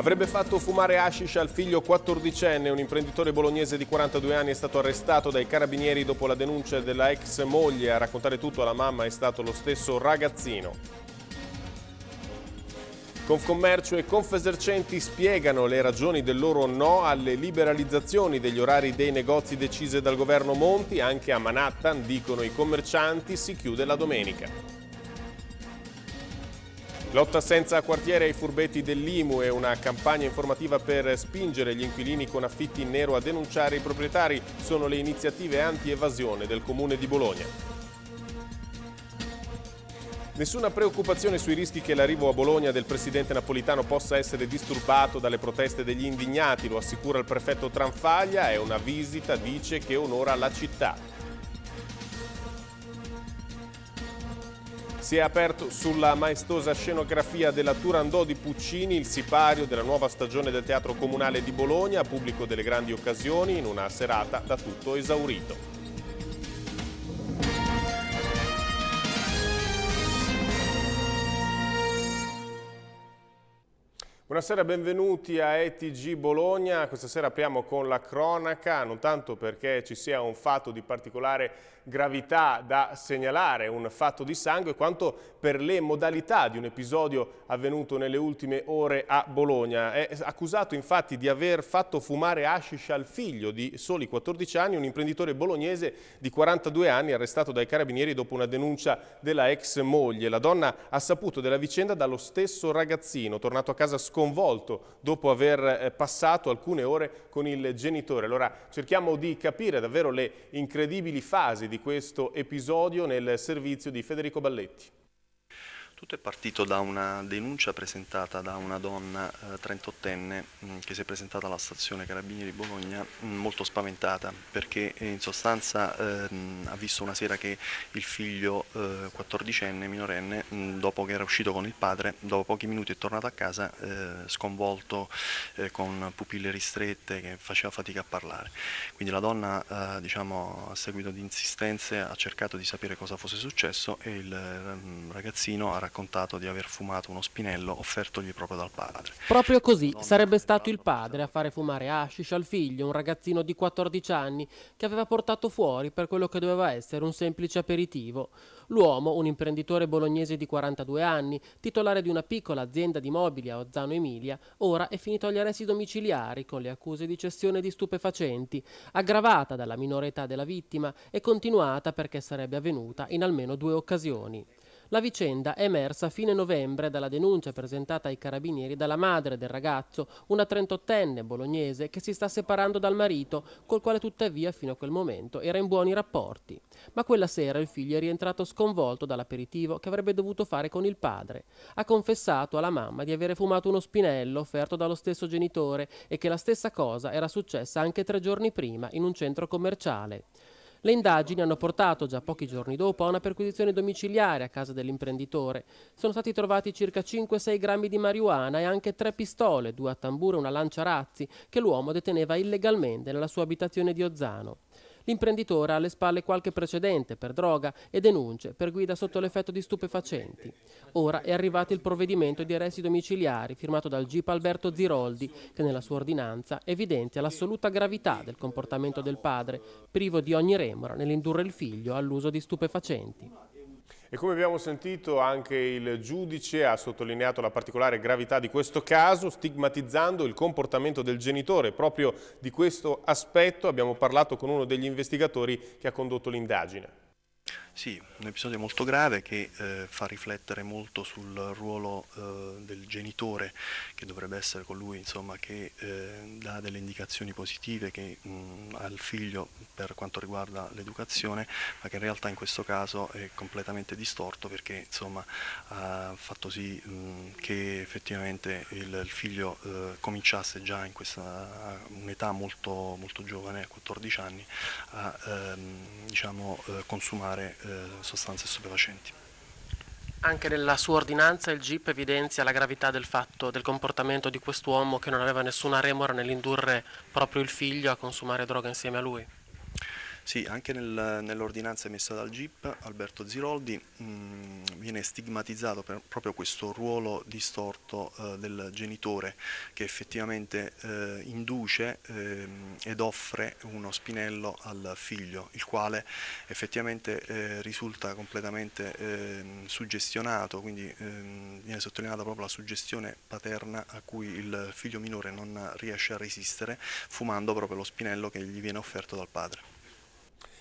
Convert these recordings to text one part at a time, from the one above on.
Avrebbe fatto fumare hashish al figlio 14enne, un imprenditore bolognese di 42 anni è stato arrestato dai carabinieri dopo la denuncia della ex moglie. A raccontare tutto alla mamma è stato lo stesso ragazzino. Confcommercio e Confesercenti spiegano le ragioni del loro no alle liberalizzazioni degli orari dei negozi decise dal governo Monti, anche a Manhattan, dicono i commercianti, si chiude la domenica. Lotta senza quartiere ai furbetti dell'IMU e una campagna informativa per spingere gli inquilini con affitti in nero a denunciare i proprietari sono le iniziative anti-evasione del Comune di Bologna. Nessuna preoccupazione sui rischi che l'arrivo a Bologna del presidente napolitano possa essere disturbato dalle proteste degli indignati, lo assicura il prefetto Tranfaglia è una visita dice che onora la città. Si è aperto sulla maestosa scenografia della Turandot di Puccini il sipario della nuova stagione del Teatro Comunale di Bologna, pubblico delle grandi occasioni, in una serata da tutto esaurito. Buonasera, benvenuti a ETG Bologna. Questa sera apriamo con la cronaca, non tanto perché ci sia un fatto di particolare gravità da segnalare, un fatto di sangue, quanto per le modalità di un episodio avvenuto nelle ultime ore a Bologna. È accusato infatti di aver fatto fumare hashish al figlio di soli 14 anni, un imprenditore bolognese di 42 anni arrestato dai carabinieri dopo una denuncia della ex moglie. La donna ha saputo della vicenda dallo stesso ragazzino, tornato a casa sconfitto sconvolto dopo aver eh, passato alcune ore con il genitore. Allora cerchiamo di capire davvero le incredibili fasi di questo episodio nel servizio di Federico Balletti. Tutto è partito da una denuncia presentata da una donna eh, 38enne mm, che si è presentata alla stazione Carabinieri Bologna mh, mm, molto spaventata perché eh, in sostanza eh, ha visto una sera che il figlio eh, 14enne minorenne mm, dopo che era uscito con il padre dopo pochi minuti è tornato a casa eh, sconvolto eh, con pupille ristrette che faceva fatica a parlare. Quindi la donna diciamo, a seguito di insistenze ha cercato di sapere cosa fosse successo e il ehm, ragazzino ha raccontato raccontato di aver fumato uno spinello offertogli proprio dal padre. Proprio così sarebbe stato il padre a fare fumare hashish al figlio, un ragazzino di 14 anni che aveva portato fuori per quello che doveva essere un semplice aperitivo. L'uomo, un imprenditore bolognese di 42 anni, titolare di una piccola azienda di mobili a Ozzano Emilia, ora è finito agli arresti domiciliari con le accuse di cessione di stupefacenti, aggravata dalla minore età della vittima e continuata perché sarebbe avvenuta in almeno due occasioni. La vicenda è emersa a fine novembre dalla denuncia presentata ai carabinieri dalla madre del ragazzo, una 38enne bolognese che si sta separando dal marito, col quale tuttavia fino a quel momento era in buoni rapporti. Ma quella sera il figlio è rientrato sconvolto dall'aperitivo che avrebbe dovuto fare con il padre. Ha confessato alla mamma di avere fumato uno spinello offerto dallo stesso genitore e che la stessa cosa era successa anche tre giorni prima in un centro commerciale. Le indagini hanno portato, già pochi giorni dopo, a una perquisizione domiciliare a casa dell'imprenditore. Sono stati trovati circa 5-6 grammi di marijuana e anche tre pistole, due a tamburo e una lancia razzi, che l'uomo deteneva illegalmente nella sua abitazione di Ozzano. L'imprenditore ha alle spalle qualche precedente per droga e denunce per guida sotto l'effetto di stupefacenti. Ora è arrivato il provvedimento di arresti domiciliari firmato dal GIP Alberto Ziroldi che nella sua ordinanza evidenzia l'assoluta gravità del comportamento del padre, privo di ogni remora nell'indurre il figlio all'uso di stupefacenti. E come abbiamo sentito anche il giudice ha sottolineato la particolare gravità di questo caso stigmatizzando il comportamento del genitore. Proprio di questo aspetto abbiamo parlato con uno degli investigatori che ha condotto l'indagine. Sì, un episodio molto grave che eh, fa riflettere molto sul ruolo eh, del genitore, che dovrebbe essere colui insomma, che eh, dà delle indicazioni positive che, mh, mm, al figlio per quanto riguarda l'educazione, ma che in realtà in questo caso è completamente distorto perché insomma, ha fatto sì mh, mm, che effettivamente il, il figlio eh, cominciasse già in questa, un'età molto, molto, giovane, a 14 anni, a ehm, diciamo, eh, consumare eh, eh, sostanze stupefacenti. Anche nella sua ordinanza il GIP evidenzia la gravità del fatto, del comportamento di quest'uomo che non aveva nessuna remora nell'indurre proprio il figlio a consumare droga insieme a lui. Sì, anche nel, nell'ordinanza emessa dal GIP, Alberto Ziroldi, mh, mm, viene stigmatizzato proprio questo ruolo distorto eh, del genitore che effettivamente eh, induce eh, ed offre uno spinello al figlio, il quale effettivamente eh, risulta completamente ehm, suggestionato, quindi ehm, viene sottolineata proprio la suggestione paterna a cui il figlio minore non riesce a resistere, fumando proprio lo spinello che gli viene offerto dal padre.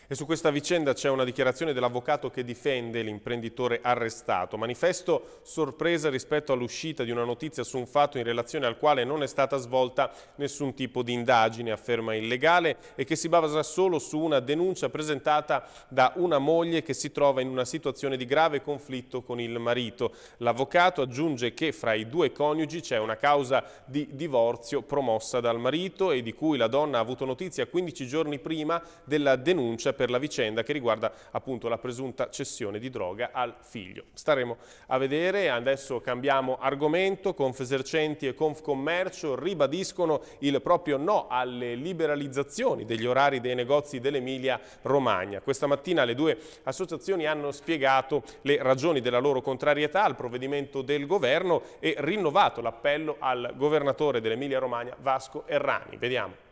E su questa vicenda c'è una dichiarazione dell'avvocato che difende l'imprenditore arrestato. Manifesto sorpresa rispetto all'uscita di una notizia su un fatto in relazione al quale non è stata svolta nessun tipo di indagine, afferma illegale, e che si basa solo su una denuncia presentata da una moglie che si trova in una situazione di grave conflitto con il marito. L'avvocato aggiunge che fra i due coniugi c'è una causa di divorzio promossa dal marito e di cui la donna ha avuto notizia 15 giorni prima della denuncia per la vicenda che riguarda appunto la presunta cessione di droga al figlio. Staremo a vedere, adesso cambiamo argomento, Confesercenti e Confcommercio ribadiscono il proprio no alle liberalizzazioni degli orari dei negozi dell'Emilia Romagna. Questa mattina le due associazioni hanno spiegato le ragioni della loro contrarietà al provvedimento del governo e rinnovato l'appello al governatore dell'Emilia Romagna Vasco Errani. Vediamo.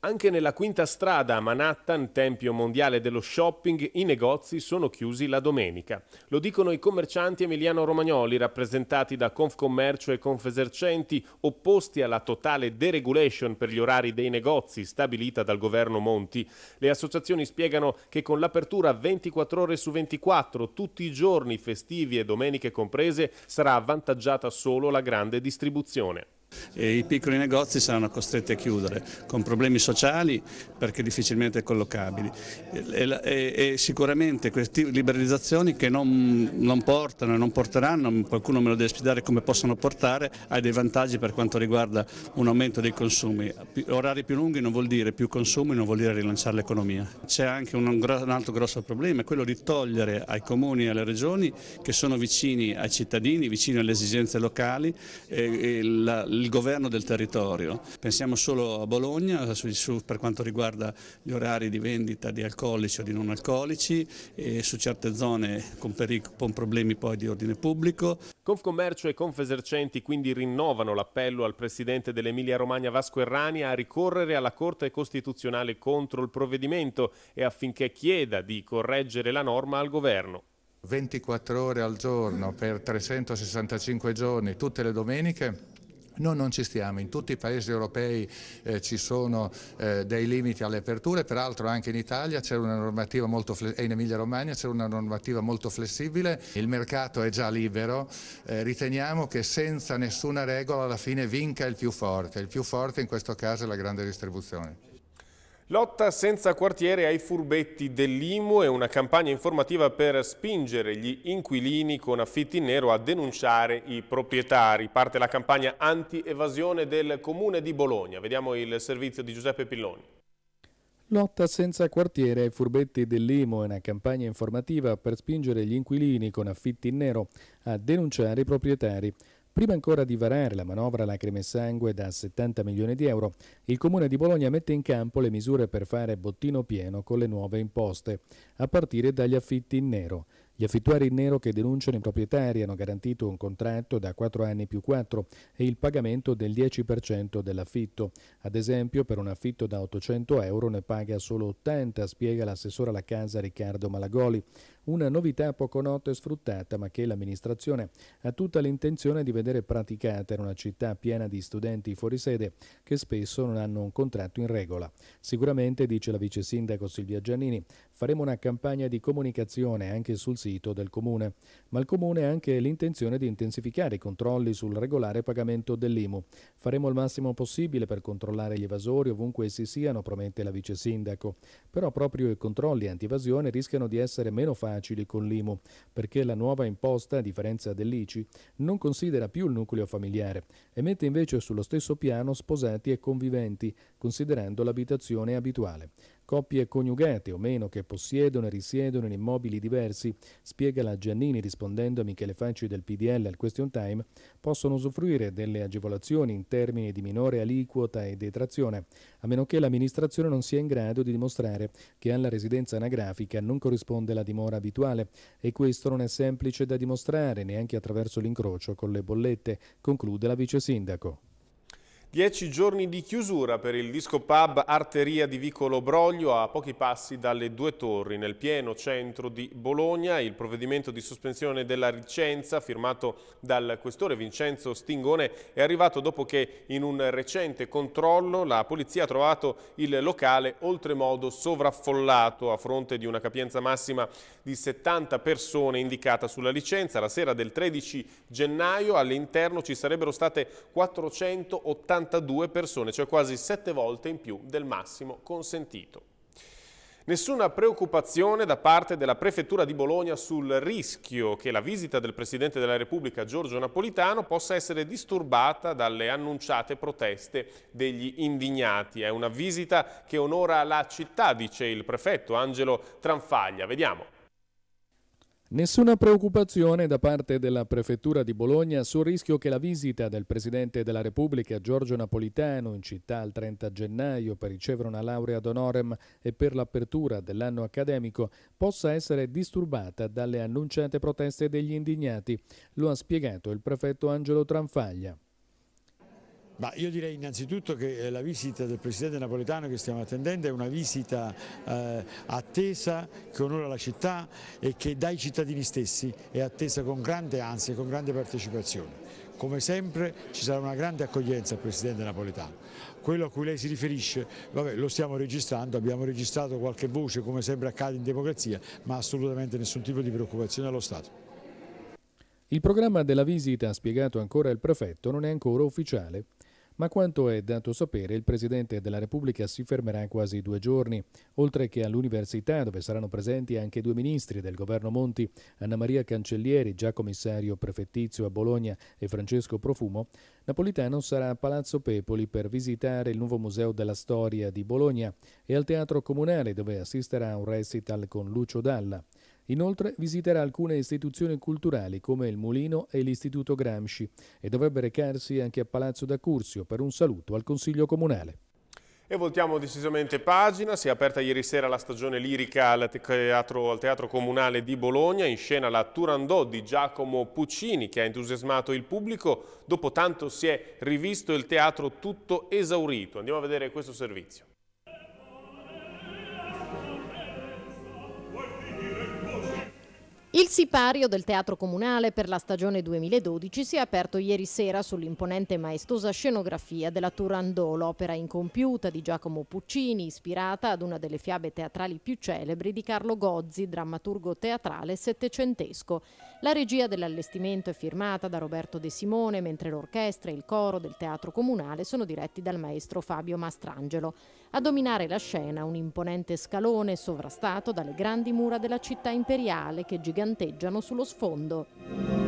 Anche nella quinta strada a Manhattan, tempio mondiale dello shopping, i negozi sono chiusi la domenica. Lo dicono i commercianti emiliano-romagnoli rappresentati da Confcommercio e Confesercenti, opposti alla totale deregulation per gli orari dei negozi stabilita dal governo Monti. Le associazioni spiegano che con l'apertura 24 ore su 24, tutti i giorni festivi e domeniche comprese, sarà avvantaggiata solo la grande distribuzione. E I piccoli negozi saranno costretti a chiudere con problemi sociali perché difficilmente collocabili e, e, e sicuramente queste liberalizzazioni che non, non portano e non porteranno, qualcuno me lo deve spiegare come possono portare, a dei vantaggi per quanto riguarda un aumento dei consumi. Orari più lunghi non vuol dire più consumi, non vuol dire rilanciare l'economia. C'è anche un, un altro grosso problema, quello di togliere ai comuni e alle regioni che sono vicini ai cittadini, vicini alle esigenze locali, eh, la, il governo del territorio. Pensiamo solo a Bologna su, su, per quanto riguarda gli orari di vendita di alcolici o di non alcolici e su certe zone con, con problemi poi di ordine pubblico. Confcommercio e Confesercenti quindi rinnovano l'appello al presidente dell'Emilia Romagna Vasco Errania a ricorrere alla Corte Costituzionale contro il provvedimento e affinché chieda di correggere la norma al governo. 24 ore al giorno per 365 giorni tutte le domeniche noi non ci stiamo, in tutti i paesi europei eh, ci sono eh, dei limiti alle aperture, peraltro anche in Italia c'è una normativa molto e in Emilia Romagna c'è una normativa molto flessibile, il mercato è già libero, eh, riteniamo che senza nessuna regola alla fine vinca il più forte, il più forte in questo caso è la grande distribuzione. Lotta senza quartiere ai furbetti dell'IMU è una campagna informativa per spingere gli inquilini con affitti in nero a denunciare i proprietari. Parte la campagna anti-evasione del Comune di Bologna. Vediamo il servizio di Giuseppe Pilloni. Lotta senza quartiere ai furbetti dell'Imo è una campagna informativa per spingere gli inquilini con affitti in nero a denunciare i proprietari. Prima ancora di varare la manovra lacrime e sangue da 70 milioni di euro, il Comune di Bologna mette in campo le misure per fare bottino pieno con le nuove imposte, a partire dagli affitti in nero. Gli affittuari in nero che denunciano i proprietari hanno garantito un contratto da 4 anni più 4 e il pagamento del 10% dell'affitto. Ad esempio, per un affitto da 800 euro ne paga solo 80, spiega l'assessore alla casa Riccardo Malagoli. Una novità poco nota e sfruttata, ma che l'amministrazione ha tutta l'intenzione di vedere praticata in una città piena di studenti fuorisede che spesso non hanno un contratto in regola. Sicuramente, dice la vice sindaco Silvia Giannini, Faremo una campagna di comunicazione anche sul sito del Comune, ma il Comune ha anche l'intenzione di intensificare i controlli sul regolare pagamento dell'IMU. Faremo il massimo possibile per controllare gli evasori ovunque essi siano, promette la vice sindaco. Però proprio i controlli antivasione rischiano di essere meno facili con l'IMU, perché la nuova imposta, a differenza dell'ICI, non considera più il nucleo familiare e mette invece sullo stesso piano sposati e conviventi, considerando l'abitazione abituale coppie coniugate o meno che possiedono e risiedono in immobili diversi, spiega la Giannini rispondendo a Michele Facci del PDL al Question Time, possono usufruire delle agevolazioni in termini di minore aliquota e detrazione, a meno che l'amministrazione non sia in grado di dimostrare che alla residenza anagrafica non corrisponde la dimora abituale e questo non è semplice da dimostrare neanche attraverso l'incrocio con le bollette, conclude la vice sindaco. Dieci giorni di chiusura per il disco pub Arteria di Vicolo Broglio a pochi passi dalle due torri. Nel pieno centro di Bologna il provvedimento di sospensione della licenza firmato dal questore Vincenzo Stingone è arrivato dopo che in un recente controllo la polizia ha trovato il locale oltremodo sovraffollato a fronte di una capienza massima di 70 persone indicata sulla licenza. La sera del 13 gennaio all'interno ci sarebbero state 480 42 persone, cioè quasi 7 volte in più del massimo consentito. Nessuna preoccupazione da parte della Prefettura di Bologna sul rischio che la visita del Presidente della Repubblica Giorgio Napolitano possa essere disturbata dalle annunciate proteste degli indignati. È una visita che onora la città, dice il prefetto Angelo Tranfaglia. Vediamo. Nessuna preoccupazione da parte della Prefettura di Bologna sul rischio che la visita del Presidente della Repubblica Giorgio Napolitano in città il 30 gennaio per ricevere una laurea d'onorem e per l'apertura dell'anno accademico possa essere disturbata dalle annunciate proteste degli indignati, lo ha spiegato il prefetto Angelo Tranfaglia. Ma io direi innanzitutto che eh, la visita del Presidente Napoletano che stiamo attendendo è una visita eh, attesa che onora la città e che dai cittadini stessi è attesa con grande ansia e con grande partecipazione. Come sempre ci sarà una grande accoglienza al Presidente Napoletano. Quello a cui lei si riferisce, vabbè, lo stiamo registrando, abbiamo registrato qualche voce come sempre accade in democrazia, ma assolutamente nessun tipo di preoccupazione allo Stato. Il programma della visita, ha spiegato ancora il prefetto, non è ancora ufficiale, ma quanto è dato sapere il Presidente della Repubblica si fermerà quasi due giorni, oltre che all'università dove saranno presenti anche due ministri del governo Monti, Anna Maria Cancellieri, già commissario prefettizio a Bologna, e Francesco Profumo, Napolitano sarà a Palazzo Pepoli per visitare il nuovo Museo della Storia di Bologna e al Teatro Comunale dove assisterà a un recital con Lucio Dalla. Inoltre visiterà alcune istituzioni culturali come il Mulino e l'Istituto Gramsci e dovrebbe recarsi anche a Palazzo da Curzio per un saluto al Consiglio Comunale. E voltiamo decisamente pagina, si è aperta ieri sera la stagione lirica al teatro, al teatro, Comunale di Bologna, in scena la Turandot di Giacomo Puccini che ha entusiasmato il pubblico, dopo tanto si è rivisto il teatro tutto esaurito. Andiamo a vedere questo servizio. Il sipario del Teatro Comunale per la stagione 2012 si è aperto ieri sera sull'imponente e maestosa scenografia della Turandolo, opera incompiuta di Giacomo Puccini, ispirata ad una delle fiabe teatrali più celebri di Carlo Gozzi, drammaturgo teatrale settecentesco. La regia dell'allestimento è firmata da Roberto De Simone, mentre l'orchestra e il coro del Teatro Comunale sono diretti dal maestro Fabio Mastrangelo. A dominare la scena un imponente scalone sovrastato dalle grandi mura della città imperiale che giganteggiano sullo sfondo.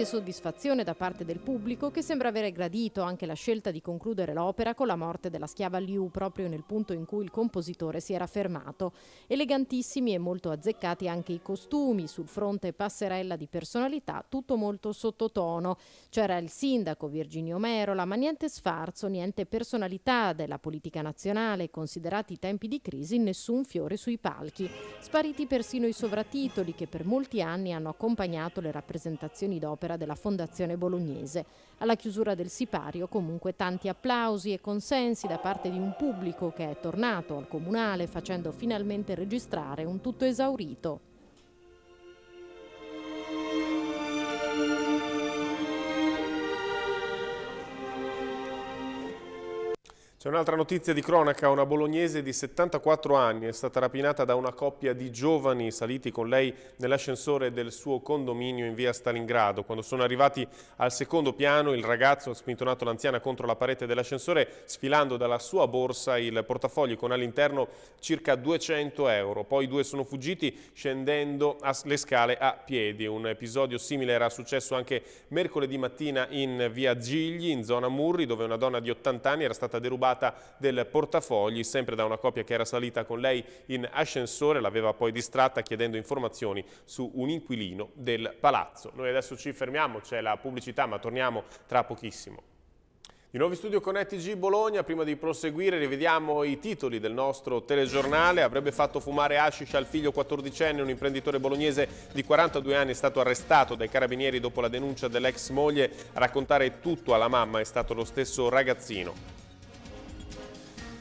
e soddisfazione da parte del pubblico che sembra avere gradito anche la scelta di concludere l'opera con la morte della schiava Liu proprio nel punto in cui il compositore si era fermato. Elegantissimi e molto azzeccati anche i costumi, sul fronte passerella di personalità, tutto molto sottotono. C'era il sindaco Virginio Merola, ma niente sfarzo, niente personalità della politica nazionale, considerati i tempi di crisi, nessun fiore sui palchi. Spariti persino i sovratitoli che per molti anni hanno accompagnato le rappresentazioni d'opera opera della Fondazione Bolognese. Alla chiusura del sipario comunque tanti applausi e consensi da parte di un pubblico che è tornato al comunale facendo finalmente registrare un tutto esaurito. C'è un'altra notizia di cronaca, una bolognese di 74 anni è stata rapinata da una coppia di giovani saliti con lei nell'ascensore del suo condominio in via Stalingrado. Quando sono arrivati al secondo piano il ragazzo ha spintonato l'anziana contro la parete dell'ascensore sfilando dalla sua borsa il portafoglio con all'interno circa 200 euro. Poi i due sono fuggiti scendendo le scale a piedi. Un episodio simile era successo anche mercoledì mattina in via Gigli in zona Murri dove una donna di 80 anni era stata derubata scappata del portafogli, sempre da una coppia che era salita con lei in ascensore, l'aveva poi distratta chiedendo informazioni su un inquilino del palazzo. Noi adesso ci fermiamo, c'è la pubblicità, ma torniamo tra pochissimo. Di nuovo studio con ETG Bologna, prima di proseguire rivediamo i titoli del nostro telegiornale. Avrebbe fatto fumare Ashish al figlio 14enne, un imprenditore bolognese di 42 anni è stato arrestato dai carabinieri dopo la denuncia dell'ex moglie. A raccontare tutto alla mamma è stato lo stesso ragazzino.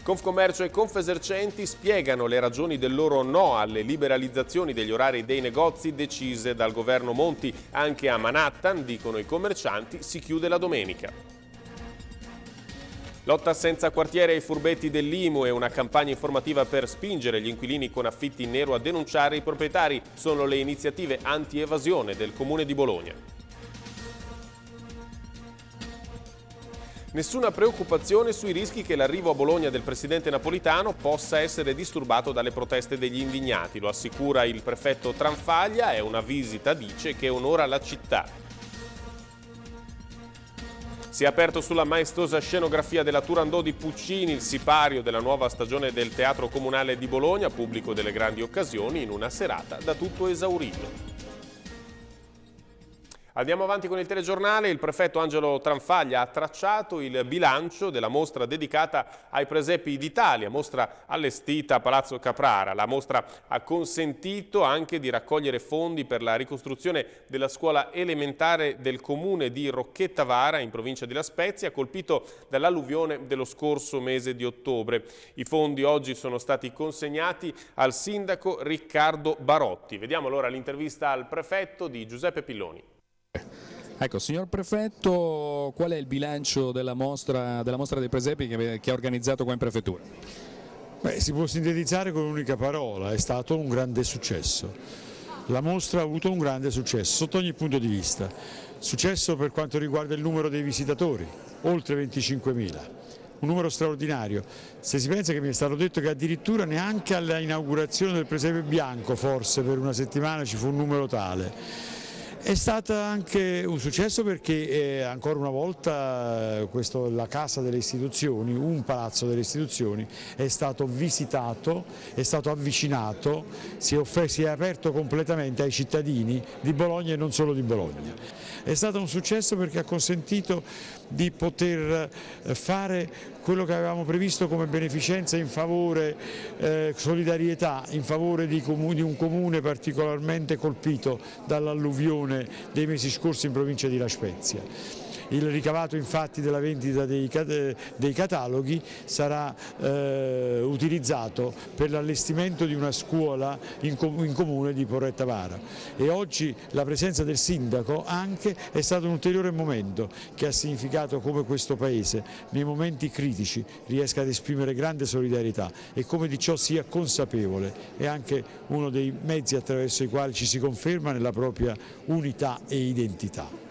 Confcommercio e Confesercenti spiegano le ragioni del loro no alle liberalizzazioni degli orari dei negozi decise dal governo Monti. Anche a Manhattan, dicono i commercianti, si chiude la domenica. Lotta senza quartiere ai furbetti dell'Imu e una campagna informativa per spingere gli inquilini con affitti in nero a denunciare i proprietari sono le iniziative anti-evasione del Comune di Bologna. Nessuna preoccupazione sui rischi che l'arrivo a Bologna del presidente napolitano possa essere disturbato dalle proteste degli indignati. Lo assicura il prefetto Tranfaglia, è una visita, dice, che onora la città. Si è aperto sulla maestosa scenografia della Turandot di Puccini, il sipario della nuova stagione del Teatro Comunale di Bologna, pubblico delle grandi occasioni, in una serata da tutto esaurito. Andiamo avanti con il telegiornale, il prefetto Angelo Tranfaglia ha tracciato il bilancio della mostra dedicata ai presepi d'Italia, mostra allestita a Palazzo Caprara. La mostra ha consentito anche di raccogliere fondi per la ricostruzione della scuola elementare del comune di Rocchetta Vara in provincia di La Spezia, colpito dall'alluvione dello scorso mese di ottobre. I fondi oggi sono stati consegnati al sindaco Riccardo Barotti. Vediamo allora l'intervista al prefetto di Giuseppe Pilloni. Ecco, signor Prefetto, qual è il bilancio della mostra, della mostra dei presepi che, che ha organizzato qua in Prefettura? Beh, si può sintetizzare con un'unica parola, è stato un grande successo. La mostra ha avuto un grande successo sotto ogni punto di vista, successo per quanto riguarda il numero dei visitatori, oltre 25.000 un numero straordinario. Se si pensa che mi è stato detto che addirittura neanche all'inaugurazione del presepe bianco, forse per una settimana, ci fu un numero tale. È stato anche un successo perché eh, ancora una volta eh, questo, la Casa delle Istituzioni, un palazzo delle istituzioni, è stato visitato, è stato avvicinato, si è, offerto, si è aperto completamente ai cittadini di Bologna e non solo di Bologna. È stato un successo perché ha consentito di poter eh, fare quello che avevamo previsto come beneficenza in favore, eh, solidarietà, in favore di, di un comune particolarmente colpito dall'alluvione dei mesi scorsi in provincia di La Spezia. Il ricavato infatti della vendita dei, dei cataloghi sarà eh, utilizzato per l'allestimento di una scuola in, in comune di Porretta Vara e oggi la presenza del sindaco anche è stato un ulteriore momento che ha significato come questo Paese nei momenti critici riesca ad esprimere grande solidarietà e come di ciò sia consapevole è anche uno dei mezzi attraverso i quali ci si conferma nella propria unità e identità.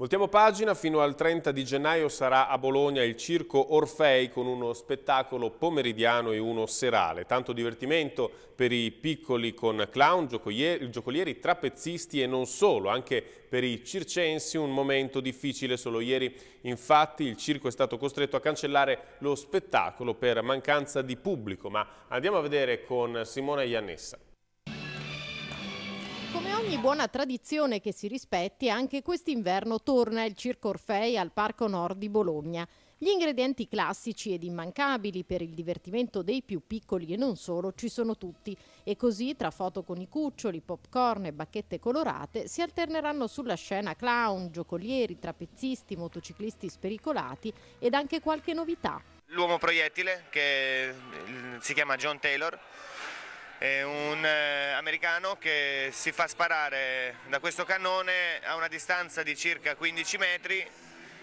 Voltiamo pagina, fino al 30 di gennaio sarà a Bologna il Circo Orfei con uno spettacolo pomeridiano e uno serale. Tanto divertimento per i piccoli con clown, giocolieri, trapezzisti e non solo, anche per i circensi un momento difficile. Solo ieri infatti il circo è stato costretto a cancellare lo spettacolo per mancanza di pubblico, ma andiamo a vedere con Simona Iannessa. Come ogni buona tradizione che si rispetti, anche quest'inverno torna il Circo Orfei al Parco Nord di Bologna. Gli ingredienti classici ed immancabili per il divertimento dei più piccoli e non solo ci sono tutti e così tra foto con i cuccioli, popcorn e bacchette colorate si alterneranno sulla scena clown, giocolieri, trapezzisti, motociclisti spericolati ed anche qualche novità. L'uomo proiettile che mm, si chiama John Taylor è un eh, americano che si fa sparare da questo cannone a una distanza di circa 15 metri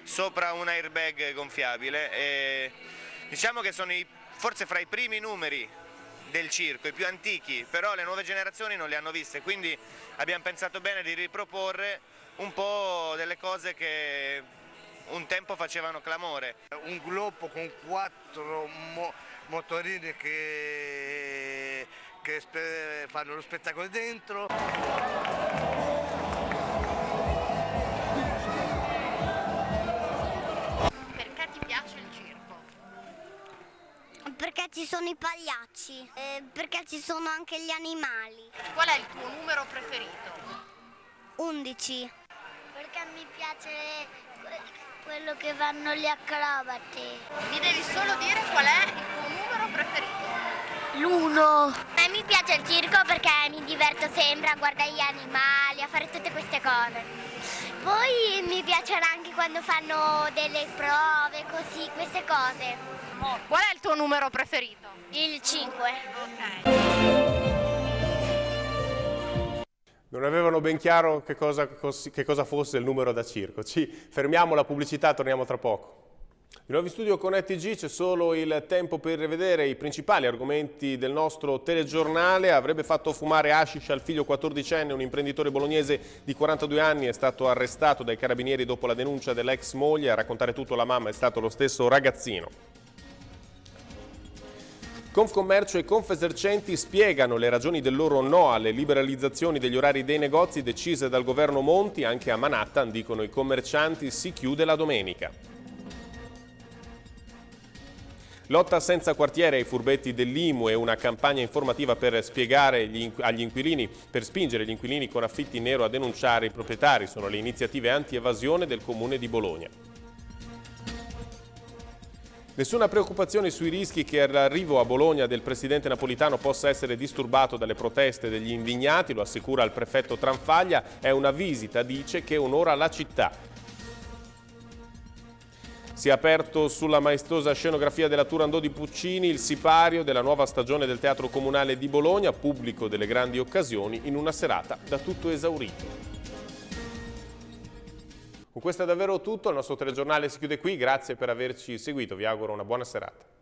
sopra un airbag gonfiabile. E diciamo che sono i, forse fra i primi numeri del circo, i più antichi, però le nuove generazioni non li hanno viste, quindi abbiamo pensato bene di riproporre un po' delle cose che un tempo facevano clamore. Un globo con quattro mo motorini che che fanno lo spettacolo dentro. Perché ti piace il circo? Perché ci sono i pagliacci, eh, perché ci sono anche gli animali. Qual è il tuo numero preferito? 11. Perché mi piace quello che vanno gli acrobati. Mi devi solo dire qual è il tuo numero preferito. L'uno. A me mi piace il circo perché mi diverto sempre a guardare gli animali, a fare tutte queste cose. Poi mi piacerà anche quando fanno delle prove, così, queste cose. Qual è il tuo numero preferito? Il 5. Ok non avevano ben chiaro che cosa, che cosa fosse il numero da circo. Ci fermiamo la pubblicità, torniamo tra poco. Di nuovo in studio con ETG c'è solo il tempo per rivedere i principali argomenti del nostro telegiornale. Avrebbe fatto fumare Ashish al figlio 14enne, un imprenditore bolognese di 42 anni è stato arrestato dai carabinieri dopo la denuncia dell'ex moglie. A raccontare tutto la mamma è stato lo stesso ragazzino. Confcommercio e Confesercenti spiegano le ragioni del loro no alle liberalizzazioni degli orari dei negozi decise dal governo Monti, anche a Manhattan dicono i commercianti si chiude la domenica. Lotta senza quartiere ai furbetti dell'IMU e una campagna informativa per spiegare gli, agli inquilini, per spingere gli inquilini con affitti nero a denunciare i proprietari sono le iniziative anti-evasione del comune di Bologna. Nessuna preoccupazione sui rischi che l'arrivo a Bologna del presidente napolitano possa essere disturbato dalle proteste degli indignati, lo assicura il prefetto Tranfaglia, è una visita, dice, che onora la città. Si è aperto sulla maestosa scenografia della Turandot di Puccini il sipario della nuova stagione del Teatro Comunale di Bologna, pubblico delle grandi occasioni, in una serata da tutto esaurito. Con questo è davvero tutto, il nostro telegiornale si chiude qui, grazie per averci seguito, vi auguro una buona serata.